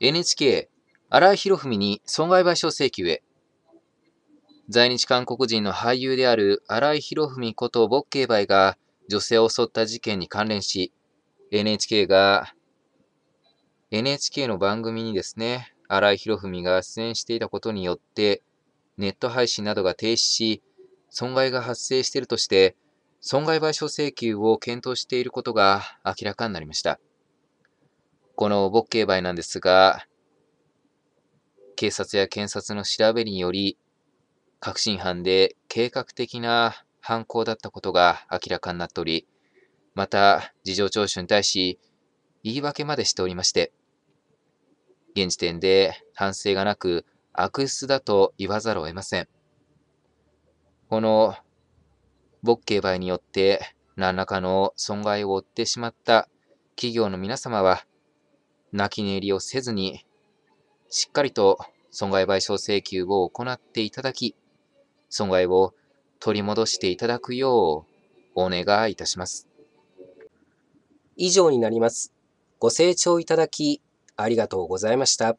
NHK 荒井博文に損害賠償請求へ在日韓国人の俳優である荒井博文ことボッケーバイが女性を襲った事件に関連し NHK が NHK の番組にですね荒井博文が出演していたことによってネット配信などが停止し損害が発生しているとして損害賠償請求を検討していることが明らかになりました。この母刑売なんですが、警察や検察の調べにより、確信犯で計画的な犯行だったことが明らかになっており、また、事情聴取に対し、言い訳までしておりまして、現時点で反省がなく悪質だと言わざるを得ません。この、勃起合によって何らかの損害を負ってしまった企業の皆様は、泣き寝入りをせずに、しっかりと損害賠償請求を行っていただき、損害を取り戻していただくようお願いいたします。以上になります。ご清聴いただきありがとうございました。